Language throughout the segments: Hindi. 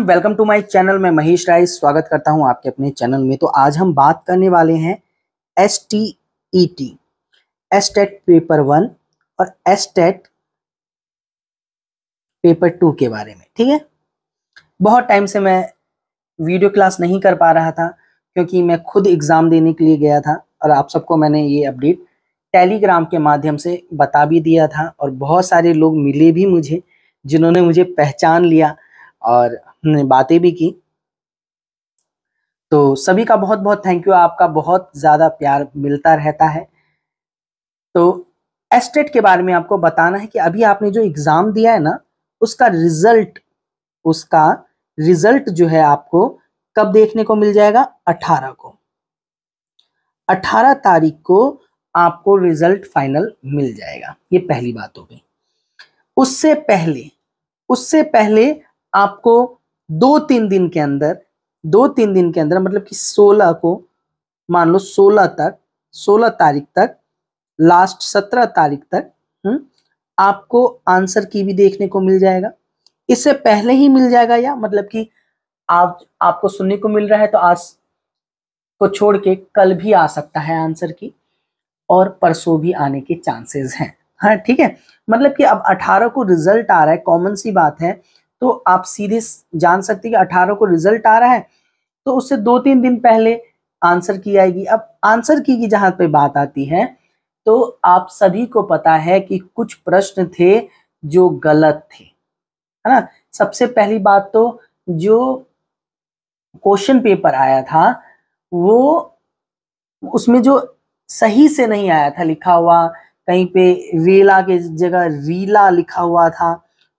वेलकम टू माय चैनल मैं महेश राय स्वागत करता हूं आपके अपने चैनल में तो आज हम बात करने वाले हैं S T E T S TET paper one और एस टेट पेपर टू के बारे में ठीक है बहुत टाइम से मैं वीडियो क्लास नहीं कर पा रहा था क्योंकि मैं खुद एग्ज़ाम देने के लिए गया था और आप सबको मैंने ये अपडेट टेलीग्राम के माध्यम से बता भी दिया था और बहुत सारे लोग मिले भी मुझे जिन्होंने मुझे पहचान लिया और हमने बातें भी की तो सभी का बहुत बहुत थैंक यू आपका बहुत ज़्यादा प्यार मिलता रहता है तो एस्टेट के बारे में आपको बताना है कि अभी आपने जो एग्ज़ाम दिया है ना उसका रिजल्ट उसका रिजल्ट जो है आपको कब देखने को मिल जाएगा अठारह को अठारह तारीख को आपको रिजल्ट फाइनल मिल जाएगा ये पहली बात हो गई उससे पहले उससे पहले आपको दो तीन दिन के अंदर दो तीन दिन के अंदर मतलब कि सोलह को मान लो सोलह तक सोलह तारीख तक लास्ट सत्रह तारीख तक हुँ? हम्म, आपको आंसर की भी देखने को मिल जाएगा इससे पहले ही मिल जाएगा या मतलब कि आप आपको सुनने को मिल रहा है तो आज को छोड़ के कल भी आ सकता है आंसर की और परसों भी आने के चांसेस हैं हाँ ठीक है मतलब कि अब 18 को रिजल्ट आ रहा है कॉमन सी बात है तो आप सीधे जान सकते हैं कि अठारह को रिजल्ट आ रहा है तो उससे दो तीन दिन पहले आंसर की आएगी अब आंसर की की जहाँ पे बात आती है तो आप सभी को पता है कि कुछ प्रश्न थे जो गलत थे है ना सबसे पहली बात तो जो क्वेश्चन पेपर आया था वो उसमें जो सही से नहीं आया था लिखा हुआ कहीं पे रेला के जगह रीला लिखा हुआ था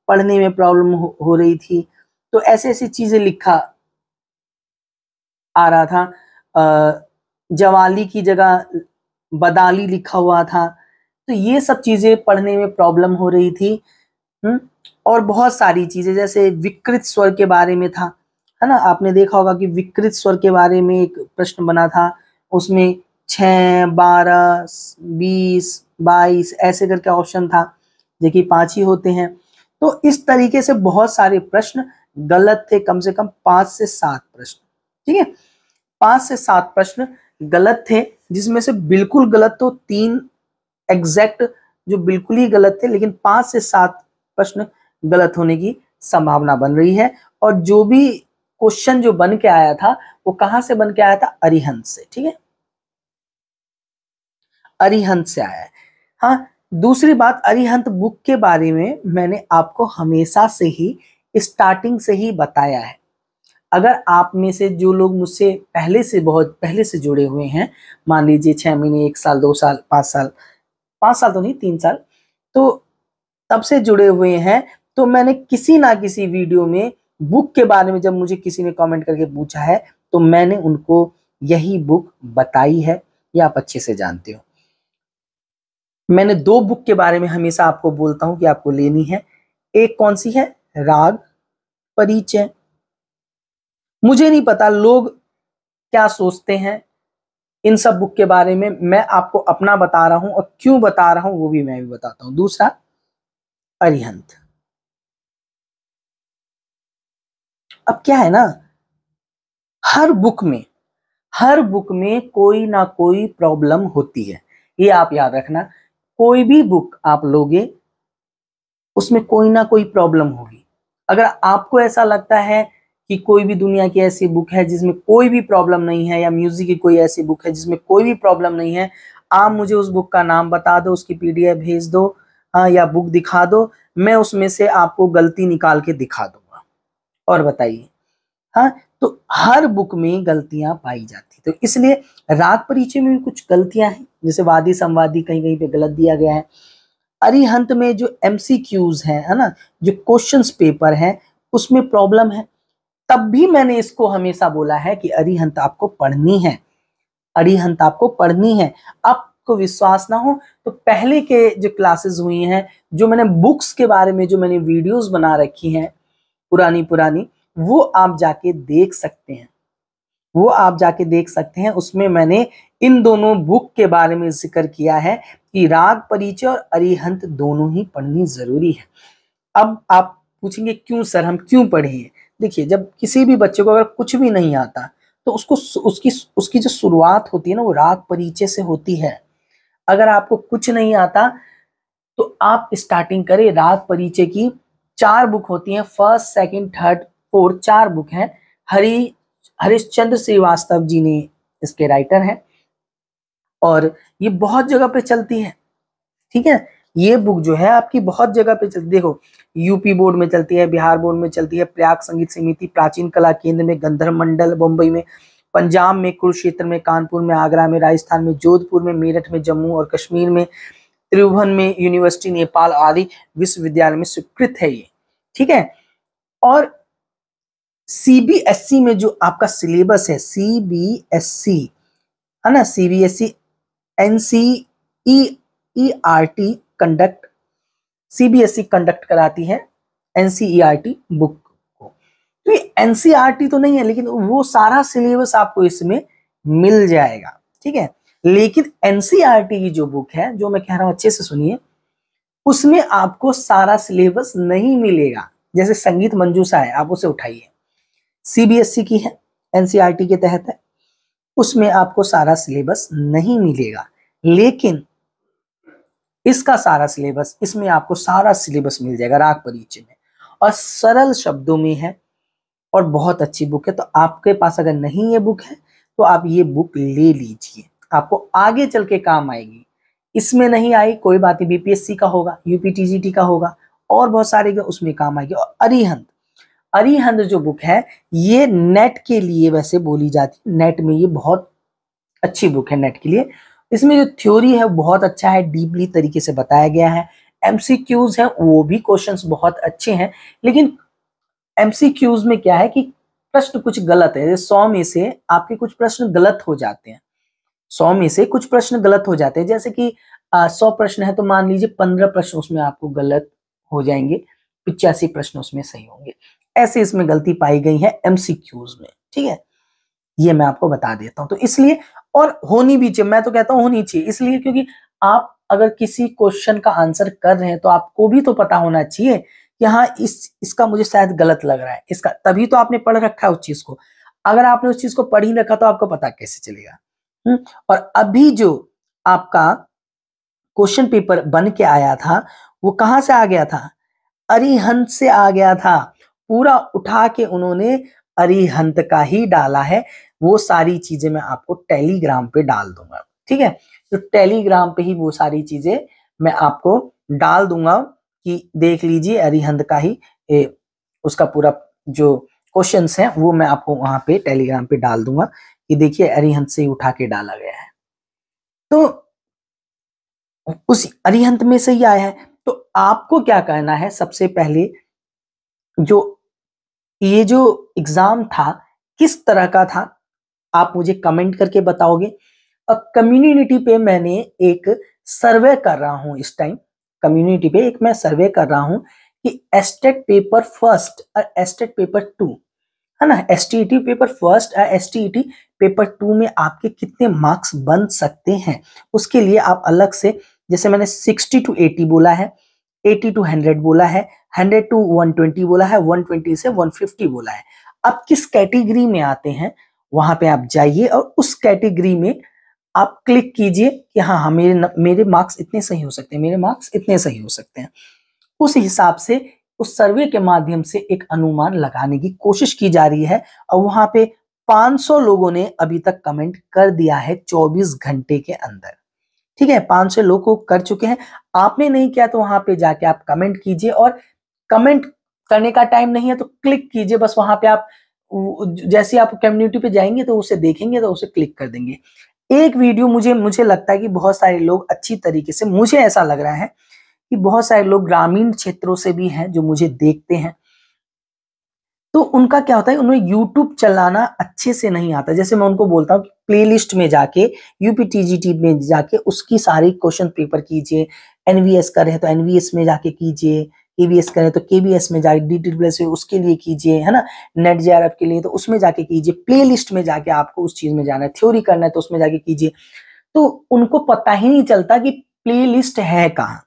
पढ़ने में प्रॉब्लम हो, हो रही थी तो ऐसे ऐसी चीज़ें लिखा आ रहा था जवाली की जगह बदाली लिखा हुआ था तो ये सब चीज़ें पढ़ने में प्रॉब्लम हो रही थी हम्म, और बहुत सारी चीज़ें जैसे विकृत स्वर के बारे में था है ना आपने देखा होगा कि विकृत स्वर के बारे में एक प्रश्न बना था उसमें छ बारह बीस बाईस ऐसे करके ऑप्शन था जो कि पाँच ही होते हैं तो इस तरीके से बहुत सारे प्रश्न गलत थे कम से कम पांच से सात प्रश्न ठीक है पांच से सात प्रश्न गलत थे जिसमें से बिल्कुल गलत तो तीन एग्जैक्ट जो बिल्कुल ही गलत थे लेकिन पांच से सात प्रश्न गलत होने की संभावना बन रही है और जो भी क्वेश्चन जो बन के आया था वो कहां से बन के आया था अरिहंत से ठीक है अरिहंत से आया है हाँ दूसरी बात अरिहंत बुक के बारे में मैंने आपको हमेशा से ही स्टार्टिंग से ही बताया है अगर आप में से जो लोग मुझसे पहले से बहुत पहले से जुड़े हुए हैं मान लीजिए छः महीने एक साल दो साल पाँच साल पाँच साल तो नहीं तीन साल तो तब से जुड़े हुए हैं तो मैंने किसी ना किसी वीडियो में बुक के बारे में जब मुझे किसी ने कमेंट करके पूछा है तो मैंने उनको यही बुक बताई है या आप अच्छे से जानते हो मैंने दो बुक के बारे में हमेशा आपको बोलता हूं कि आपको लेनी है एक कौन सी है राग परिचय मुझे नहीं पता लोग क्या सोचते हैं इन सब बुक के बारे में मैं आपको अपना बता रहा हूं और क्यों बता रहा हूं वो भी मैं भी बताता हूं दूसरा अरिहंत अब क्या है ना हर बुक में हर बुक में कोई ना कोई प्रॉब्लम होती है ये आप याद रखना कोई भी बुक आप लोगे उसमें कोई ना कोई प्रॉब्लम होगी अगर आपको ऐसा लगता है कि कोई भी दुनिया की ऐसी बुक है जिसमें कोई भी प्रॉब्लम नहीं है या म्यूजिक की कोई ऐसी बुक है जिसमें कोई भी प्रॉब्लम नहीं है आप मुझे उस बुक का नाम बता दो उसकी पीडीएफ भेज दो हाँ या बुक दिखा दो मैं उसमें से आपको गलती निकाल के दिखा दूंगा और बताइए हाँ तो हर बुक में गलतियां पाई जाती सकते हो इसलिए राग परिचय में भी कुछ गलतियां हैं जैसे वादी संवादी कहीं कहीं पे गलत दिया गया है अरिहंत में जो एम सी क्यूज है ना जो क्वेश्चन पेपर है उसमें प्रॉब्लम है तब भी मैंने इसको हमेशा बोला है कि अरिहंत आपको पढ़नी है अरिहंत आपको पढ़नी है आपको विश्वास ना हो तो पहले के जो क्लासेस हुई हैं जो मैंने बुक्स के बारे में जो मैंने वीडियोस बना रखी हैं पुरानी पुरानी वो आप जाके देख सकते हैं वो आप जाके देख सकते हैं उसमें मैंने इन दोनों बुक के बारे में जिक्र किया है कि राग परिचय और अरिहंत दोनों ही पढ़नी जरूरी है अब आप पूछेंगे क्यों सर हम क्यों पढ़े देखिए जब किसी भी बच्चे को अगर कुछ भी नहीं आता तो उसको उसकी उसकी जो शुरुआत होती है ना वो राग परिचय से होती है अगर आपको कुछ नहीं आता तो आप स्टार्टिंग करें राग परिचय की चार बुक होती हैं फर्स्ट सेकंड थर्ड फोर्थ चार बुक हैं हरी हरिश्चंद्र श्रीवास्तव जी ने इसके राइटर हैं और ये बहुत जगह पे चलती है ठीक है ये बुक जो है आपकी बहुत जगह पे चलती देखो यूपी बोर्ड में चलती है बिहार बोर्ड में चलती है प्रयाग संगीत समिति प्राचीन कला केंद्र में गंधर्व मंडल बम्बई में पंजाब में कुरुक्षेत्र में कानपुर में आगरा में राजस्थान में जोधपुर में मेरठ में जम्मू और कश्मीर में त्रिभुवन में यूनिवर्सिटी नेपाल आदि विश्वविद्यालय में स्वीकृत है ये ठीक है और सीबीएसई में जो आपका सिलेबस है सीबीएसई है ना CBSE NCERT conduct CBSE conduct कराती है एनसीईआरटी बुक e को तो ये एनसीईआरटी e तो नहीं है लेकिन वो सारा सिलेबस आपको इसमें मिल जाएगा ठीक है लेकिन एनसीईआरटी e की जो बुक है जो मैं कह रहा हूं अच्छे से सुनिए उसमें आपको सारा सिलेबस नहीं मिलेगा जैसे संगीत मंजूसा है आप उसे उठाइए सीबीएसई e की है एनसीईआरटी e के तहत है उसमें आपको सारा सिलेबस नहीं मिलेगा लेकिन इसका सारा सिलेबस इसमें आपको सारा सिलेबस मिल जाएगा राग परिचय में और सरल शब्दों में है और बहुत अच्छी बुक है तो आपके पास अगर नहीं ये बुक है तो आप ये बुक ले लीजिए आपको आगे चल के काम आएगी इसमें नहीं आई कोई बात नहीं बीपीएससी का होगा यूपीटीजीटी का होगा और बहुत सारे उसमें काम आएगी और अरिहंत अरिहंद जो बुक है ये नेट के लिए वैसे बोली जाती है नेट में ये बहुत अच्छी बुक है नेट के लिए इसमें जो थ्योरी है बहुत अच्छा है डीपली तरीके से बताया गया है एमसीक्यूज हैं वो भी क्वेश्चंस बहुत अच्छे हैं लेकिन एमसीक्यूज में क्या है कि प्रश्न कुछ गलत है सौ में से आपके कुछ प्रश्न गलत हो जाते हैं सौ में से कुछ प्रश्न गलत हो जाते हैं जैसे कि सौ प्रश्न है तो मान लीजिए पंद्रह प्रश्न उसमें आपको गलत हो जाएंगे पिचासी प्रश्न उसमें सही होंगे ऐसे इसमें गलती पाई गई है एमसीक्यूज में ठीक है ये मैं आपको बता देता हूं तो इसलिए और होनी भी चाहिए मैं तो कहता हूं होनी चाहिए इसलिए क्योंकि आप अगर किसी क्वेश्चन का आंसर कर रहे हैं तो आपको भी तो पता होना चाहिए कि हाँ इस इसका मुझे शायद गलत लग रहा है इसका तभी तो आपने पढ़ रखा है उस चीज को अगर आपने उस चीज को पढ़ ही रखा तो आपको पता कैसे चलेगा हुँ? हम्म? और अभी जो आपका क्वेश्चन पेपर बन के आया था वो कहां से आ गया था अरिहंत से आ गया था पूरा उठा के उन्होंने अरिहंत का ही डाला है वो सारी चीजें मैं आपको टेलीग्राम पे डाल दूंगा ठीक है तो टेलीग्राम पे ही वो सारी चीजें मैं आपको डाल दूंगा कि देख लीजिए अरिहंत का ही ए, उसका पूरा जो क्वेश्चन है वो मैं आपको वहां पे टेलीग्राम पे डाल दूंगा कि देखिए अरिहंत से ही उठा के डाला गया है तो उस अरिहंत में से ही आया है तो आपको क्या करना है सबसे पहले जो ये जो एग्जाम था किस तरह का था आप मुझे कमेंट करके बताओगे और कम्युनिटी पे मैंने एक सर्वे कर रहा हूं इस टाइम कम्युनिटी पे एक मैं सर्वे कर रहा हूं कि एस्टेट पेपर फर्स्ट और एस्टेट पेपर टू है ना एस पेपर फर्स्ट और एस पेपर टू में आपके कितने मार्क्स बन सकते हैं उसके लिए आप अलग से जैसे मैंने सिक्सटी टू एटी बोला है एटी टू हंड्रेड बोला है हंड्रेड टू ट्वेंटी बोला है ट्वेंटी से फिफ्टी बोला है आप किस कैटेगरी में आते हैं वहां पे आप जाइए और उस कैटेगरी में आप क्लिक कीजिए कि हाँ हाँ मेरे मेरे मार्क्स इतने सही हो सकते हैं मेरे मार्क्स इतने सही हो सकते हैं उस हिसाब से उस सर्वे के माध्यम से एक अनुमान लगाने की कोशिश की जा रही है और वहां पे 500 लोगों ने अभी तक कमेंट कर दिया है 24 घंटे के अंदर ठीक है सौ लोग कर चुके हैं आपने नहीं किया तो वहां पे जाके आप कमेंट कीजिए और कमेंट करने का टाइम नहीं है तो क्लिक कीजिए बस वहां पे आप जैसे आप कम्युनिटी पे जाएंगे तो उसे देखेंगे तो उसे क्लिक कर देंगे एक वीडियो मुझे मुझे लगता है कि बहुत सारे लोग अच्छी तरीके से मुझे ऐसा लग रहा है कि बहुत सारे लोग ग्रामीण क्षेत्रों से भी हैं जो मुझे देखते हैं तो उनका क्या होता है उन्हें यूट्यूब चलाना अच्छे से नहीं आता जैसे मैं उनको बोलता हूँ प्ले लिस्ट में जाके टी में जाके उसकी सारी क्वेश्चन पेपर कीजिए एनवीएस करें तो एनवीएस में जाके कीजिए केबीएस करें तो केबीएस में जाके डी टी उसके लिए कीजिए है ना नेट जे के लिए तो उसमें जाके कीजिए लिस्ट में जाके आपको उस चीज में जाना है थ्योरी करना है तो उसमें जाके कीजिए तो उनको पता ही नहीं चलता कि लिस्ट है कहाँ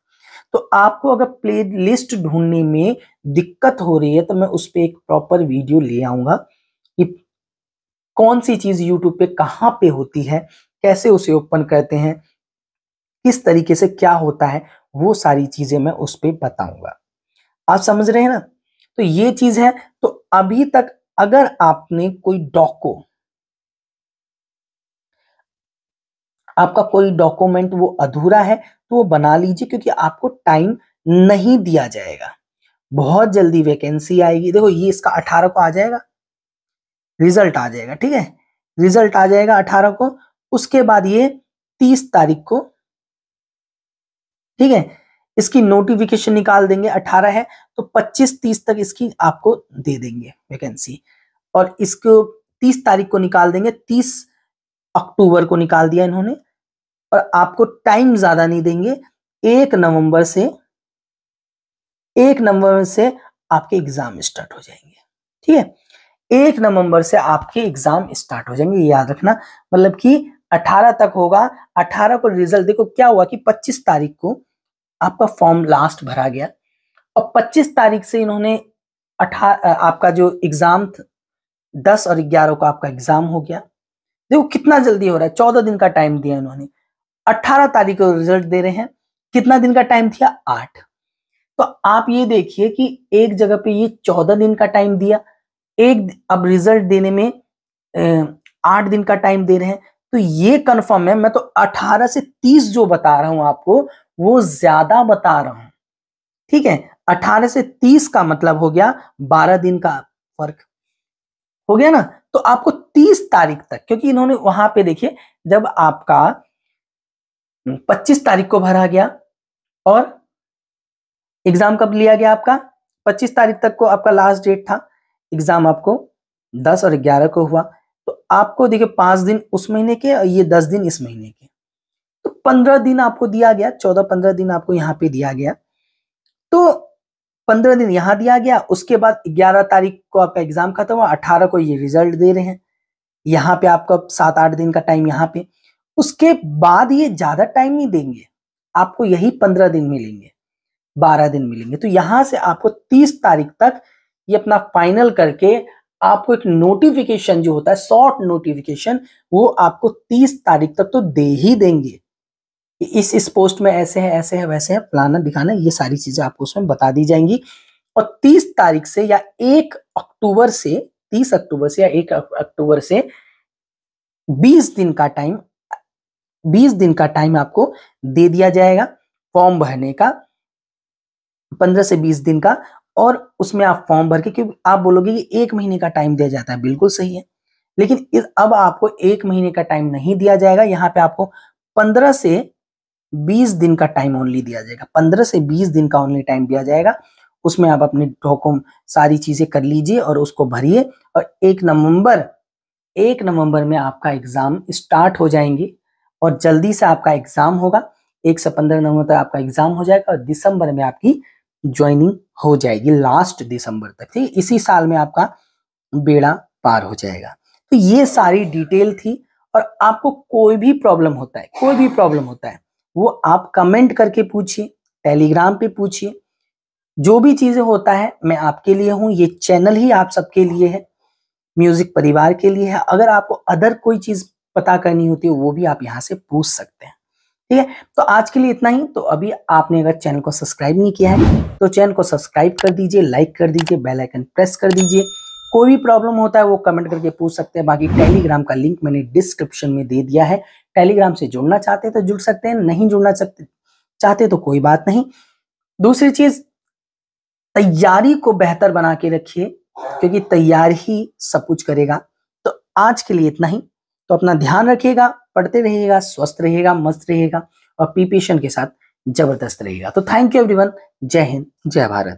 तो आपको अगर प्ले लिस्ट ढूंढने में दिक्कत हो रही है तो मैं उस पर एक प्रॉपर वीडियो ले आऊंगा कि कौन सी चीज यूट्यूब पे कहाँ पे होती है कैसे उसे ओपन करते हैं किस तरीके से क्या होता है वो सारी चीजें मैं उस पर बताऊंगा आप समझ रहे हैं ना तो ये चीज है तो अभी तक अगर आपने कोई डॉको आपका कोई डॉक्यूमेंट वो अधूरा है तो वो बना लीजिए क्योंकि आपको टाइम नहीं दिया जाएगा बहुत जल्दी वैकेंसी आएगी देखो ये इसका अठारह को आ जाएगा रिजल्ट आ जाएगा ठीक है रिजल्ट आ जाएगा अठारह को उसके बाद ये तीस तारीख को ठीक है इसकी नोटिफिकेशन निकाल देंगे अठारह है तो पच्चीस तीस तक इसकी आपको दे देंगे वैकेंसी और इसको तीस तारीख को निकाल देंगे तीस अक्टूबर को निकाल दिया इन्होंने और आपको टाइम ज्यादा नहीं देंगे एक नवंबर से एक नवंबर से आपके एग्जाम स्टार्ट हो जाएंगे ठीक है एक नवंबर से आपके एग्जाम स्टार्ट हो जाएंगे याद रखना मतलब कि 18 तक होगा 18 को रिजल्ट देखो क्या हुआ कि 25 तारीख को आपका फॉर्म लास्ट भरा गया और 25 तारीख से इन्होंने अठारह आपका जो एग्जाम दस और ग्यारह को आपका एग्जाम हो गया देखो कितना जल्दी हो रहा है चौदह दिन का टाइम दिया इन्होंने अट्ठारह तारीख को रिजल्ट दे रहे हैं कितना दिन का टाइम दिया आठ तो आप ये देखिए कि एक जगह पे ये चौदह दिन का टाइम दिया एक अब रिजल्ट देने में आठ दिन का टाइम दे रहे हैं तो ये कंफर्म है मैं तो 18 से 30 जो बता रहा हूं आपको वो ज्यादा बता रहा हूं ठीक है 18 से 30 का मतलब हो गया 12 दिन का फर्क हो गया ना तो आपको 30 तारीख तक क्योंकि इन्होंने वहां पे देखिए जब आपका 25 तारीख को भरा गया और एग्जाम कब लिया गया आपका 25 तारीख तक को आपका लास्ट डेट था एग्जाम आपको 10 और 11 को हुआ तो आपको देखिए पांच दिन उस महीने के और ये दस दिन इस महीने के तो पंद्रह दिन आपको दिया गया चौदह पंद्रह दिन आपको यहाँ पे दिया गया तो पंद्रह दिन यहाँ दिया गया उसके बाद ग्यारह तारीख को आपका एग्जाम खत्म हुआ अठारह को ये रिजल्ट दे रहे हैं यहाँ पे आपका सात आठ दिन का टाइम यहाँ पे उसके बाद ये ज्यादा टाइम नहीं देंगे आपको यही पंद्रह दिन मिलेंगे बारह दिन मिलेंगे तो यहां से आपको तीस तारीख तक ये अपना फाइनल करके आपको एक नोटिफिकेशन जो होता है शॉर्ट नोटिफिकेशन वो आपको तीस तारीख तक तो दे ही देंगे इस इस पोस्ट में ऐसे है ऐसे है वैसे है फलाना दिखाना ये सारी चीजें आपको उसमें बता दी जाएंगी और 30 तारीख से या 1 अक्टूबर से 30 अक्टूबर से या 1 अक्टूबर से 20 दिन का टाइम बीस दिन का टाइम आपको दे दिया जाएगा फॉर्म भरने का पंद्रह से बीस दिन का और उसमें आप फॉर्म भर के क्योंकि आप बोलोगे कि एक महीने का टाइम दिया जाता है बिल्कुल सही है लेकिन इस अब आपको एक महीने का टाइम नहीं दिया जाएगा यहाँ पे आपको पंद्रह से बीस दिन का टाइम ओनली दिया जाएगा पंद्रह से बीस दिन का ओनली टाइम दिया जाएगा उसमें आप अपने डॉक्यूमेंट सारी चीजें कर लीजिए और उसको भरिए और एक नवंबर एक नवंबर में आपका एग्जाम स्टार्ट हो जाएंगे और जल्दी से आपका एग्जाम होगा एक से पंद्रह नवंबर तक आपका एग्जाम हो जाएगा और दिसंबर में आपकी ज्वाइनिंग हो जाएगी लास्ट दिसंबर तक ठीक इसी साल में आपका बेड़ा पार हो जाएगा तो ये सारी डिटेल थी और आपको कोई भी प्रॉब्लम होता है कोई भी प्रॉब्लम होता है वो आप कमेंट करके पूछिए टेलीग्राम पे पूछिए जो भी चीजें होता है मैं आपके लिए हूँ ये चैनल ही आप सबके लिए है म्यूजिक परिवार के लिए है अगर आपको अदर कोई चीज पता करनी होती है वो भी आप यहाँ से पूछ सकते हैं ठीक है तो आज के लिए इतना ही तो अभी आपने अगर चैनल को सब्सक्राइब नहीं किया है तो चैनल को सब्सक्राइब कर दीजिए लाइक कर दीजिए बेल आइकन प्रेस कर दीजिए कोई भी प्रॉब्लम होता है वो कमेंट करके पूछ सकते हैं बाकी टेलीग्राम का लिंक मैंने डिस्क्रिप्शन में दे दिया है टेलीग्राम से जुड़ना चाहते हैं तो जुड़ सकते हैं नहीं जुड़ना सकते चाहते तो कोई बात नहीं दूसरी चीज तैयारी को बेहतर बना के रखिए क्योंकि तैयारी ही सब कुछ करेगा तो आज के लिए इतना ही तो अपना ध्यान रखिएगा पढ़ते रहिएगा स्वस्थ रहिएगा मस्त रहिएगा और पीपीशन के साथ जबरदस्त रहेगा तो थैंक यू एवरीवन जय हिंद जय भारत